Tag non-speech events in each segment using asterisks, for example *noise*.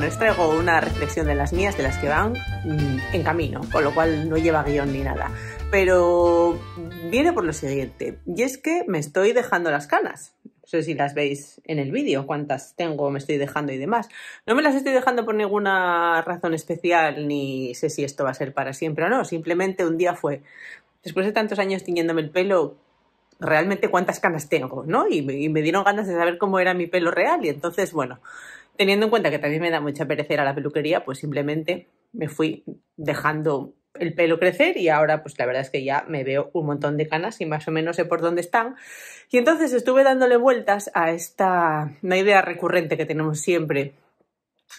bueno, traigo una reflexión de las mías, de las que van mm, en camino, con lo cual no lleva guión ni nada. Pero viene por lo siguiente, y es que me estoy dejando las canas. No sé si las veis en el vídeo, cuántas tengo, me estoy dejando y demás. No me las estoy dejando por ninguna razón especial, ni sé si esto va a ser para siempre o no. Simplemente un día fue, después de tantos años tiñéndome el pelo, realmente cuántas canas tengo, ¿no? Y, y me dieron ganas de saber cómo era mi pelo real. Y entonces, bueno, Teniendo en cuenta que también me da mucha perecer a la peluquería, pues simplemente me fui dejando el pelo crecer y ahora pues la verdad es que ya me veo un montón de canas y más o menos sé por dónde están. Y entonces estuve dándole vueltas a esta idea recurrente que tenemos siempre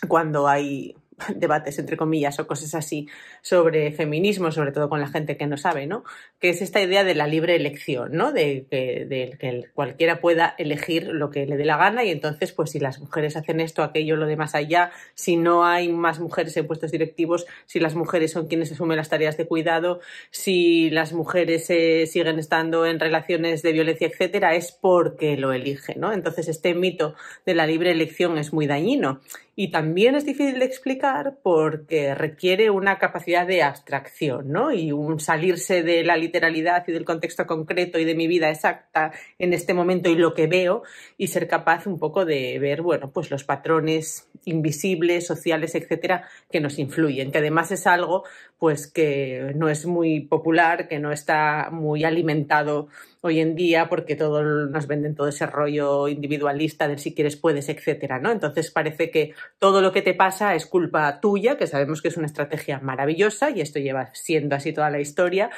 cuando hay *laughs* debates, entre comillas, o cosas así sobre feminismo, sobre todo con la gente que no sabe, ¿no? Que es esta idea de la libre elección, ¿no? De, que cualquiera pueda elegir lo que le dé la gana y entonces, pues si las mujeres hacen esto, aquello, lo demás allá, si no hay más mujeres en puestos directivos, si las mujeres son quienes asumen las tareas de cuidado, si las mujeres eh, siguen estando en relaciones de violencia, etcétera, es porque lo elige, ¿no? Entonces, este mito de la libre elección es muy dañino y también es difícil de explicar porque requiere una capacidad de abstracción, ¿no? Y un salirse de la literalidad y del contexto concreto y de mi vida exacta en este momento y lo que veo y ser capaz un poco de ver, bueno, pues los patrones invisibles, sociales, etcétera, que nos influyen, que además es algo pues que no es muy popular, que no está muy alimentado hoy en día porque todos nos venden todo ese rollo individualista de si quieres puedes, etcétera, ¿no? Entonces parece que todo lo que te pasa es culpa tuya, que sabemos que es una estrategia maravillosa y esto lleva siendo así toda la historia,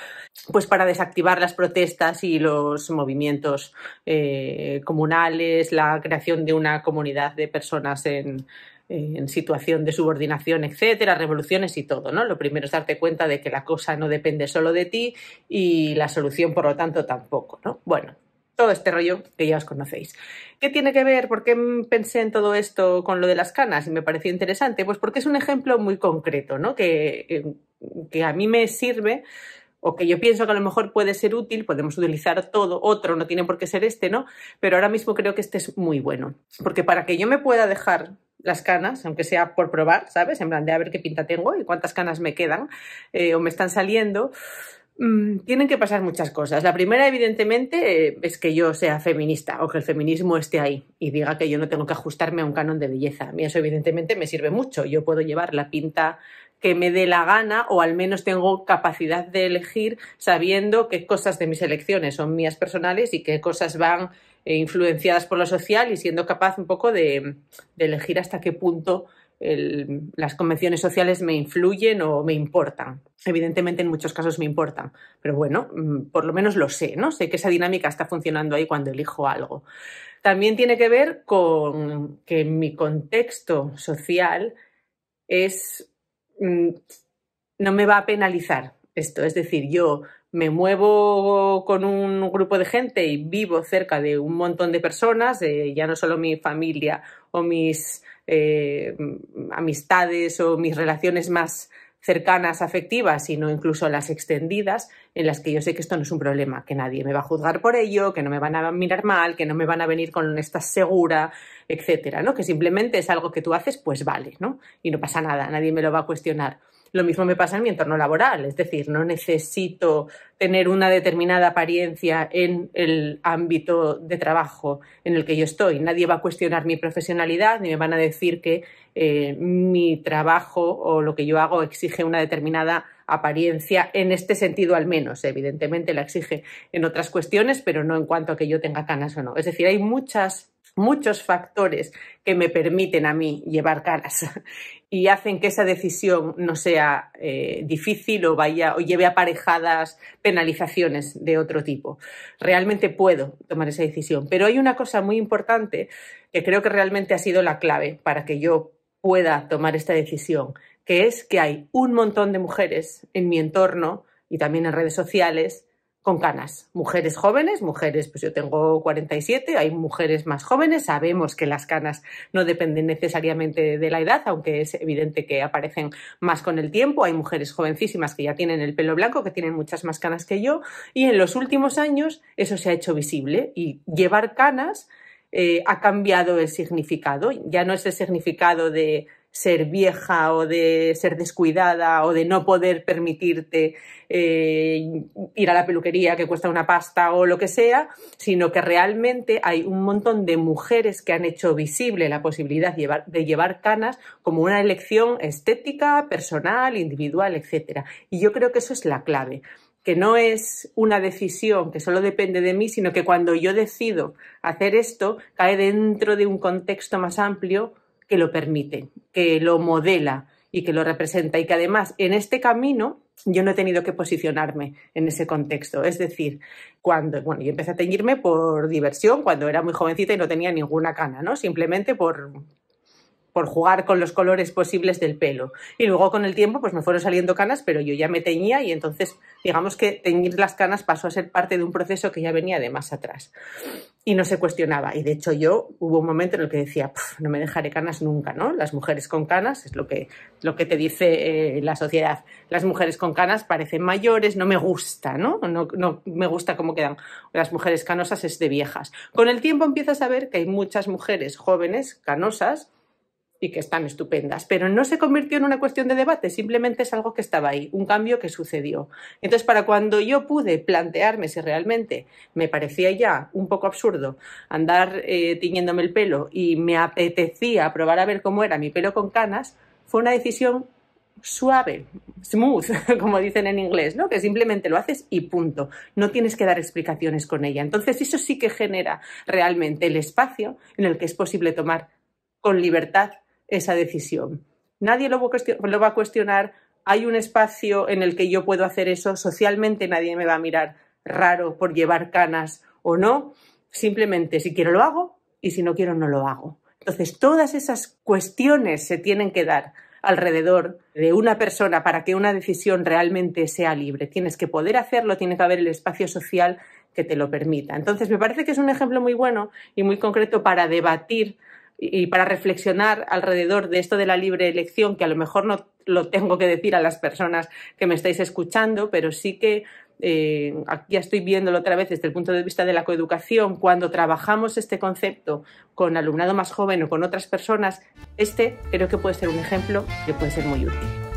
pues para desactivar las protestas y los movimientos eh, comunales, la creación de una comunidad de personas en, en situación de subordinación, etcétera, revoluciones y todo, ¿no? Lo primero es darte cuenta de que la cosa no depende solo de ti y la solución, por lo tanto, tampoco, ¿no? Bueno, todo este rollo que ya os conocéis. ¿Qué tiene que ver? ¿Por qué pensé en todo esto con lo de las canas y me pareció interesante? Pues porque es un ejemplo muy concreto, ¿no? Que, que a mí me sirve o que yo pienso que a lo mejor puede ser útil, podemos utilizar todo, otro, no tiene por qué ser este, ¿no? Pero ahora mismo creo que este es muy bueno, porque para que yo me pueda dejar las canas, aunque sea por probar, ¿sabes? En plan de a ver qué pinta tengo y cuántas canas me quedan eh, o me están saliendo. Mm, tienen que pasar muchas cosas. La primera, evidentemente, eh, es que yo sea feminista o que el feminismo esté ahí y diga que yo no tengo que ajustarme a un canon de belleza. A mí eso, evidentemente, me sirve mucho. Yo puedo llevar la pinta que me dé la gana o al menos tengo capacidad de elegir sabiendo qué cosas de mis elecciones son mías personales y qué cosas van eh, influenciadas por lo social y siendo capaz un poco de, elegir hasta qué punto las convenciones sociales me influyen o me importan. Evidentemente en muchos casos me importan, pero bueno, mm, por lo menos lo sé, ¿no? Sé que esa dinámica está funcionando ahí cuando elijo algo. También tiene que ver con que mi contexto social es... Mm, no me va a penalizar esto, es decir, yo me muevo con un grupo de gente y vivo cerca de un montón de personas, eh, ya no solo mi familia o mis eh, amistades o mis relaciones más cercanas, afectivas, sino incluso las extendidas, en las que yo sé que esto no es un problema, que nadie me va a juzgar por ello, que no me van a mirar mal, que no me van a venir con estás segura, etcétera, ¿no? Que simplemente es algo que tú haces, pues vale, ¿no? Y no pasa nada, nadie me lo va a cuestionar. Lo mismo me pasa en mi entorno laboral, es decir, no necesito tener una determinada apariencia en el ámbito de trabajo en el que yo estoy. Nadie va a cuestionar mi profesionalidad ni me van a decir que eh, mi trabajo o lo que yo hago exige una determinada apariencia, en este sentido al menos. Evidentemente la exige en otras cuestiones, pero no en cuanto a que yo tenga canas o no. Es decir, hay muchas muchos factores que me permiten a mí llevar caras *laughs* y hacen que esa decisión no sea eh, difícil o vaya o lleve aparejadas penalizaciones de otro tipo. Realmente puedo tomar esa decisión, pero hay una cosa muy importante que creo que realmente ha sido la clave para que yo pueda tomar esta decisión, que es que hay un montón de mujeres en mi entorno y también en redes sociales con canas, mujeres jóvenes, mujeres, pues yo tengo 47, hay mujeres más jóvenes, sabemos que las canas no dependen necesariamente de la edad, aunque es evidente que aparecen más con el tiempo, hay mujeres jovencísimas que ya tienen el pelo blanco, que tienen muchas más canas que yo, y en los últimos años eso se ha hecho visible y llevar canas eh, ha cambiado el significado, ya no es el significado de ser vieja o de ser descuidada o de no poder permitirte eh, ir a la peluquería que cuesta una pasta o lo que sea, sino que realmente hay un montón de mujeres que han hecho visible la posibilidad de llevar, de llevar canas como una elección estética, personal, individual, etc. Y yo creo que eso es la clave que no es una decisión que solo depende de mí, sino que cuando yo decido hacer esto, cae dentro de un contexto más amplio que lo permite, que lo modela y que lo representa y que además en este camino yo no he tenido que posicionarme en ese contexto. Es decir, cuando, bueno, yo empecé a teñirme por diversión cuando era muy jovencita y no tenía ninguna cana, ¿no? Simplemente por, por jugar con los colores posibles del pelo. Y luego con el tiempo pues me fueron saliendo canas, pero yo ya me teñía y entonces digamos que teñir las canas pasó a ser parte de un proceso que ya venía de más atrás y no se cuestionaba. Y de hecho yo hubo un momento en el que decía, no me dejaré canas nunca, ¿no? Las mujeres con canas es lo que, lo que te dice eh, la sociedad. Las mujeres con canas parecen mayores, no me gusta, ¿no? ¿no? No me gusta cómo quedan. Las mujeres canosas es de viejas. Con el tiempo empiezas a ver que hay muchas mujeres jóvenes, canosas, y que están estupendas, pero no se convirtió en una cuestión de debate, simplemente es algo que estaba ahí, un cambio que sucedió. Entonces, para cuando yo pude plantearme si realmente me parecía ya un poco absurdo andar eh, tiñéndome el pelo y me apetecía probar a ver cómo era mi pelo con canas, fue una decisión suave, smooth, *laughs* como dicen en inglés, ¿no? Que simplemente lo haces y punto. No tienes que dar explicaciones con ella. Entonces, eso sí que genera realmente el espacio en el que es posible tomar con libertad esa decisión. Nadie lo va a cuestionar. Hay un espacio en el que yo puedo hacer eso. Socialmente nadie me va a mirar raro por llevar canas o no. Simplemente si quiero lo hago y si no quiero no lo hago. Entonces, todas esas cuestiones se tienen que dar alrededor de una persona para que una decisión realmente sea libre. Tienes que poder hacerlo, tiene que haber el espacio social que te lo permita. Entonces, me parece que es un ejemplo muy bueno y muy concreto para debatir y para reflexionar alrededor de esto de la libre elección, que a lo mejor no lo tengo que decir a las personas que me estáis escuchando, pero sí que eh, aquí estoy viéndolo otra vez desde el punto de vista de la coeducación, cuando trabajamos este concepto con alumnado más joven o con otras personas, este creo que puede ser un ejemplo que puede ser muy útil.